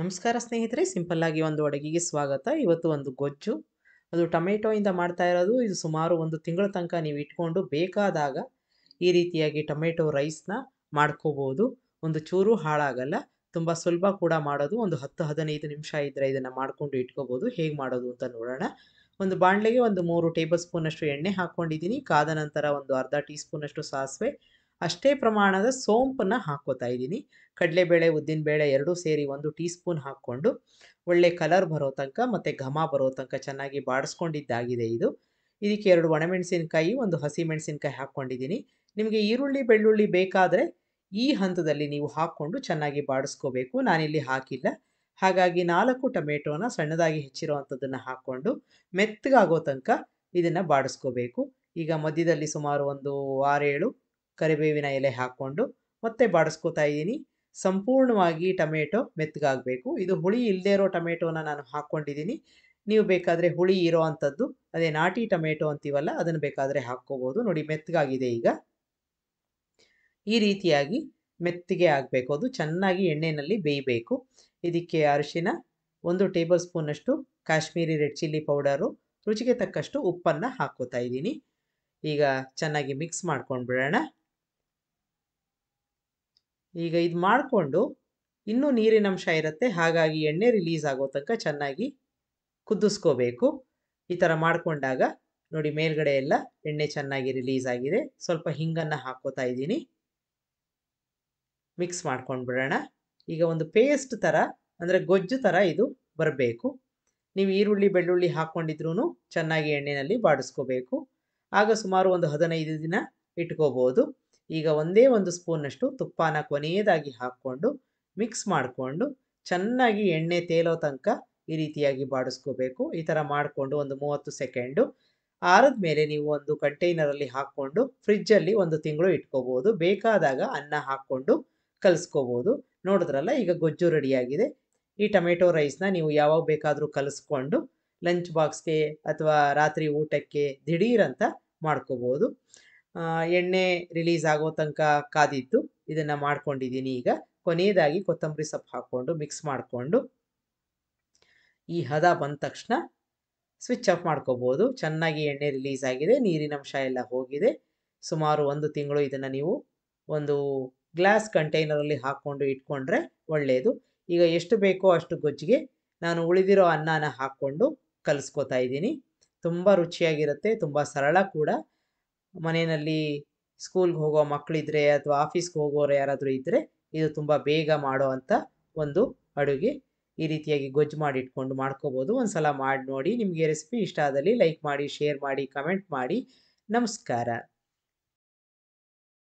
ನಮಸ್ಕಾರ ಸ್ನೇಹಿತರೆ ಸಿಂಪಲ್ ಆಗಿ ಒಂದು ಅಡುಗೆಗೆ ಸ್ವಾಗತ ಇವತ್ತು ಒಂದು ಗೊಜ್ಜು ಅದು ಇಂದ ಮಾಡ್ತಾ ಇರೋದು ಇದು ಸುಮಾರು ಒಂದು ತಿಂಗಳ ತನಕ ನೀವು ಇಟ್ಕೊಂಡು ಬೇಕಾದಾಗ ಈ ರೀತಿಯಾಗಿ ಟೊಮೆಟೊ ರೈಸ್ನ ಮಾಡ್ಕೋಬಹುದು ಒಂದು ಚೂರು ಹಾಳಾಗಲ್ಲ ತುಂಬ ಸುಲಭ ಕೂಡ ಮಾಡೋದು ಒಂದು ಹತ್ತು ಹದಿನೈದು ನಿಮಿಷ ಇದ್ರೆ ಇದನ್ನ ಮಾಡಿಕೊಂಡು ಇಟ್ಕೋಬಹುದು ಹೇಗೆ ಮಾಡೋದು ಅಂತ ನೋಡೋಣ ಒಂದು ಬಾಣಲೆಗೆ ಒಂದು ಮೂರು ಟೇಬಲ್ ಸ್ಪೂನಷ್ಟು ಎಣ್ಣೆ ಹಾಕ್ಕೊಂಡಿದ್ದೀನಿ ಕಾದ ನಂತರ ಒಂದು ಅರ್ಧ ಟೀ ಸ್ಪೂನಷ್ಟು ಸಾಸಿವೆ ಅಷ್ಟೇ ಪ್ರಮಾಣದ ಸೋಂಪನ್ನು ಹಾಕೋತಾ ಇದ್ದೀನಿ ಕಡಲೆಬೇಳೆ ಉದ್ದಿನಬೇಳೆ ಎರಡೂ ಸೇರಿ ಒಂದು ಟೀ ಸ್ಪೂನ್ ಹಾಕ್ಕೊಂಡು ಒಳ್ಳೆ ಕಲರ್ ಬರೋ ತನಕ ಮತ್ತು ಘಮ ಬರೋ ತನಕ ಚೆನ್ನಾಗಿ ಬಾಡಿಸ್ಕೊಂಡಿದ್ದಾಗಿದೆ ಇದು ಇದಕ್ಕೆ ಎರಡು ಒಣಮೆಣಸಿನಕಾಯಿ ಒಂದು ಹಸಿ ಮೆಣಸಿನಕಾಯಿ ಹಾಕ್ಕೊಂಡಿದ್ದೀನಿ ನಿಮಗೆ ಈರುಳ್ಳಿ ಬೆಳ್ಳುಳ್ಳಿ ಬೇಕಾದರೆ ಈ ಹಂತದಲ್ಲಿ ನೀವು ಹಾಕ್ಕೊಂಡು ಚೆನ್ನಾಗಿ ಬಾಡಿಸ್ಕೋಬೇಕು ನಾನಿಲ್ಲಿ ಹಾಕಿಲ್ಲ ಹಾಗಾಗಿ ನಾಲ್ಕು ಟೊಮೆಟೊನ ಸಣ್ಣದಾಗಿ ಹೆಚ್ಚಿರೋ ಹಾಕ್ಕೊಂಡು ಮೆತ್ತಗಾಗೋ ತನಕ ಇದನ್ನು ಬಾಡಿಸ್ಕೋಬೇಕು ಈಗ ಮಧ್ಯದಲ್ಲಿ ಸುಮಾರು ಒಂದು ಆರೇಳು ಕರಿಬೇವಿನ ಎಲೆ ಹಾಕ್ಕೊಂಡು ಮತ್ತೆ ಬಾಡಿಸ್ಕೋತಾ ಇದ್ದೀನಿ ಸಂಪೂರ್ಣವಾಗಿ ಟೊಮೆಟೊ ಮೆತ್ತಗಾಗಬೇಕು ಇದು ಹುಳಿ ಇಲ್ಲದೇ ಇರೋ ಟೊಮೆಟೊನ ನಾನು ಹಾಕ್ಕೊಂಡಿದ್ದೀನಿ ನೀವು ಬೇಕಾದರೆ ಹುಳಿ ಇರೋ ಅಂಥದ್ದು ಅದೇ ನಾಟಿ ಟೊಮೆಟೊ ಅಂತೀವಲ್ಲ ಅದನ್ನು ಬೇಕಾದರೆ ಹಾಕ್ಕೋಬೋದು ನೋಡಿ ಮೆತ್ತಗಾಗಿದೆ ಈಗ ಈ ರೀತಿಯಾಗಿ ಮೆತ್ತಿಗೆ ಆಗಬೇಕು ಅದು ಚೆನ್ನಾಗಿ ಎಣ್ಣೆಯಲ್ಲಿ ಬೇಯಬೇಕು ಇದಕ್ಕೆ ಅರಿಶಿನ ಒಂದು ಟೇಬಲ್ ಸ್ಪೂನಷ್ಟು ಕಾಶ್ಮೀರಿ ರೆಡ್ ಚಿಲ್ಲಿ ಪೌಡರು ರುಚಿಗೆ ತಕ್ಕಷ್ಟು ಉಪ್ಪನ್ನು ಹಾಕ್ಕೋತಾ ಇದ್ದೀನಿ ಈಗ ಚೆನ್ನಾಗಿ ಮಿಕ್ಸ್ ಮಾಡ್ಕೊಂಡು ಬಿಡೋಣ ಈಗ ಇದು ಮಾಡಿಕೊಂಡು ಇನ್ನೂ ನೀರಿನಂಶ ಇರುತ್ತೆ ಹಾಗಾಗಿ ಎಣ್ಣೆ ರಿಲೀಸ್ ಆಗೋ ತನಕ ಚೆನ್ನಾಗಿ ಕುದಿಸ್ಕೋಬೇಕು ಈ ಥರ ಮಾಡಿಕೊಂಡಾಗ ನೋಡಿ ಮೇಲ್ಗಡೆ ಎಲ್ಲ ಎಣ್ಣೆ ಚೆನ್ನಾಗಿ ರಿಲೀಸ್ ಆಗಿದೆ ಸ್ವಲ್ಪ ಹಿಂಗನ್ನು ಹಾಕೋತಾ ಇದ್ದೀನಿ ಮಿಕ್ಸ್ ಮಾಡ್ಕೊಂಡು ಬಿಡೋಣ ಈಗ ಒಂದು ಪೇಸ್ಟ್ ಥರ ಅಂದರೆ ಗೊಜ್ಜು ಥರ ಇದು ಬರಬೇಕು ನೀವು ಈರುಳ್ಳಿ ಬೆಳ್ಳುಳ್ಳಿ ಹಾಕ್ಕೊಂಡಿದ್ರೂ ಚೆನ್ನಾಗಿ ಎಣ್ಣೆಯಲ್ಲಿ ಬಾಡಿಸ್ಕೋಬೇಕು ಆಗ ಸುಮಾರು ಒಂದು ಹದಿನೈದು ದಿನ ಇಟ್ಕೋಬೋದು ಈಗ ಒಂದೇ ಒಂದು ಸ್ಪೂನಷ್ಟು ತುಪ್ಪನ ಕೊನೆಯದಾಗಿ ಹಾಕ್ಕೊಂಡು ಮಿಕ್ಸ್ ಮಾಡಿಕೊಂಡು ಚೆನ್ನಾಗಿ ಎಣ್ಣೆ ತೇಲೋ ತನಕ ಈ ರೀತಿಯಾಗಿ ಬಾಡಿಸ್ಕೋಬೇಕು ಈ ಥರ ಮಾಡಿಕೊಂಡು ಒಂದು ಮೂವತ್ತು ಸೆಕೆಂಡು ಆರದ ಮೇಲೆ ನೀವು ಒಂದು ಕಂಟೈನರಲ್ಲಿ ಹಾಕ್ಕೊಂಡು ಫ್ರಿಜ್ಜಲ್ಲಿ ಒಂದು ತಿಂಗಳು ಇಟ್ಕೋಬೋದು ಬೇಕಾದಾಗ ಅನ್ನ ಹಾಕ್ಕೊಂಡು ಕಲಿಸ್ಕೋಬೋದು ನೋಡಿದ್ರಲ್ಲ ಈಗ ಗೊಜ್ಜು ರೆಡಿಯಾಗಿದೆ ಈ ಟೊಮೆಟೊ ರೈಸ್ನ ನೀವು ಯಾವಾಗ ಬೇಕಾದರೂ ಕಲಿಸ್ಕೊಂಡು ಲಂಚ್ ಬಾಕ್ಸ್ಗೆ ಅಥವಾ ರಾತ್ರಿ ಊಟಕ್ಕೆ ದಿಢೀರಂತ ಮಾಡ್ಕೋಬೋದು ಎಣ್ಣೆ ರಿಲೀಸ್ ಆಗೋ ತನಕ ಕಾದಿತ್ತು ಇದನ್ನು ಮಾಡ್ಕೊಂಡಿದ್ದೀನಿ ಈಗ ಕೊನೆಯದಾಗಿ ಕೊತ್ತಂಬರಿ ಸೊಪ್ಪು ಹಾಕ್ಕೊಂಡು ಮಿಕ್ಸ್ ಮಾಡಿಕೊಂಡು ಈ ಹದ ಬಂದ ತಕ್ಷಣ ಸ್ವಿಚ್ ಆಫ್ ಮಾಡ್ಕೋಬೋದು ಚೆನ್ನಾಗಿ ಎಣ್ಣೆ ರಿಲೀಸ್ ಆಗಿದೆ ನೀರಿನ ಅಂಶ ಎಲ್ಲ ಹೋಗಿದೆ ಸುಮಾರು ಒಂದು ತಿಂಗಳು ಇದನ್ನು ನೀವು ಒಂದು ಗ್ಲಾಸ್ ಕಂಟೈನರಲ್ಲಿ ಹಾಕ್ಕೊಂಡು ಇಟ್ಕೊಂಡ್ರೆ ಒಳ್ಳೆಯದು ಈಗ ಎಷ್ಟು ಬೇಕೋ ಅಷ್ಟು ಗೊಜ್ಜಿಗೆ ನಾನು ಉಳಿದಿರೋ ಅನ್ನನ ಹಾಕ್ಕೊಂಡು ಕಲಿಸ್ಕೊತಾ ಇದ್ದೀನಿ ತುಂಬ ರುಚಿಯಾಗಿರುತ್ತೆ ತುಂಬ ಸರಳ ಕೂಡ ಮನೆಯಲ್ಲಿ ಸ್ಕೂಲ್ಗೆ ಹೋಗೋ ಮಕ್ಕಳಿದ್ರೆ ಅಥವಾ ಆಫೀಸ್ಗೆ ಹೋಗೋರು ಯಾರಾದರೂ ಇದ್ದರೆ ಇದು ತುಂಬ ಬೇಗ ಮಾಡೋ ಅಂಥ ಒಂದು ಅಡುಗೆ ಈ ರೀತಿಯಾಗಿ ಗೊಜ್ಜು ಮಾಡಿ ಇಟ್ಕೊಂಡು ಮಾಡ್ಕೋಬೋದು ಒಂದು ಸಲ ಮಾಡಿ ನೋಡಿ ನಿಮಗೆ ರೆಸಿಪಿ ಇಷ್ಟ ಆದಲ್ಲಿ ಲೈಕ್ ಮಾಡಿ ಶೇರ್ ಮಾಡಿ ಕಮೆಂಟ್ ಮಾಡಿ ನಮಸ್ಕಾರ